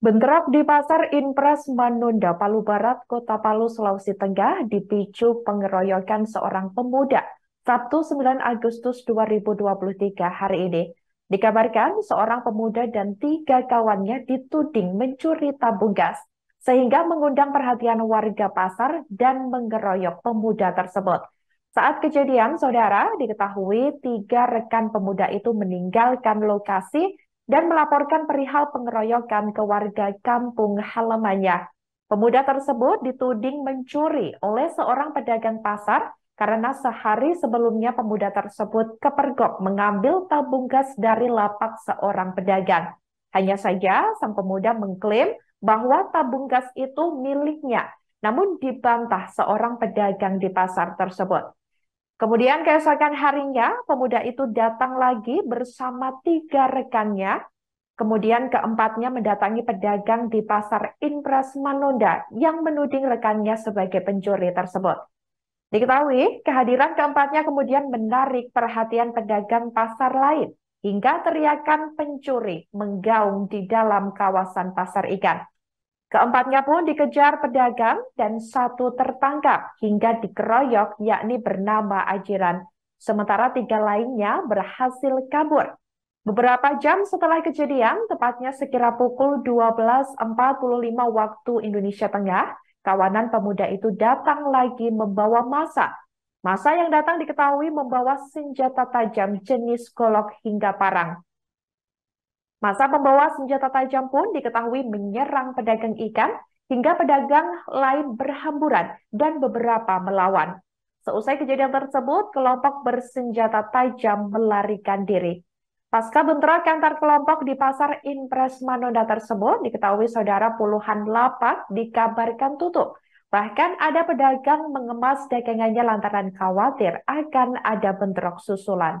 Bentrok di pasar Impres Manunda, Palu Barat, Kota Palu, Sulawesi Tengah dipicu pengeroyokan seorang pemuda Sabtu 9 Agustus 2023 hari ini. Dikabarkan seorang pemuda dan tiga kawannya dituding mencuri tabung gas sehingga mengundang perhatian warga pasar dan mengeroyok pemuda tersebut. Saat kejadian, saudara, diketahui tiga rekan pemuda itu meninggalkan lokasi dan melaporkan perihal pengeroyokan ke warga kampung halamannya. Pemuda tersebut dituding mencuri oleh seorang pedagang pasar karena sehari sebelumnya pemuda tersebut kepergok mengambil tabung gas dari lapak seorang pedagang. Hanya saja sang pemuda mengklaim bahwa tabung gas itu miliknya, namun dibantah seorang pedagang di pasar tersebut. Kemudian keesokan harinya, pemuda itu datang lagi bersama tiga rekannya. Kemudian keempatnya mendatangi pedagang di pasar Impres Manunda yang menuding rekannya sebagai pencuri tersebut. Diketahui, kehadiran keempatnya kemudian menarik perhatian pedagang pasar lain hingga teriakan pencuri menggaung di dalam kawasan pasar ikan. Keempatnya pun dikejar pedagang dan satu tertangkap hingga dikeroyok yakni bernama Ajiran. Sementara tiga lainnya berhasil kabur. Beberapa jam setelah kejadian, tepatnya sekira pukul 12.45 waktu Indonesia Tengah, kawanan pemuda itu datang lagi membawa masa. Masa yang datang diketahui membawa senjata tajam jenis golok hingga parang. Masa membawa senjata tajam pun diketahui menyerang pedagang ikan hingga pedagang lain berhamburan dan beberapa melawan. Seusai kejadian tersebut, kelompok bersenjata tajam melarikan diri. Pasca bentrok antar kelompok di pasar Impres Manonda tersebut, diketahui saudara puluhan lapak dikabarkan tutup. Bahkan ada pedagang mengemas dagangannya lantaran khawatir akan ada bentrok susulan.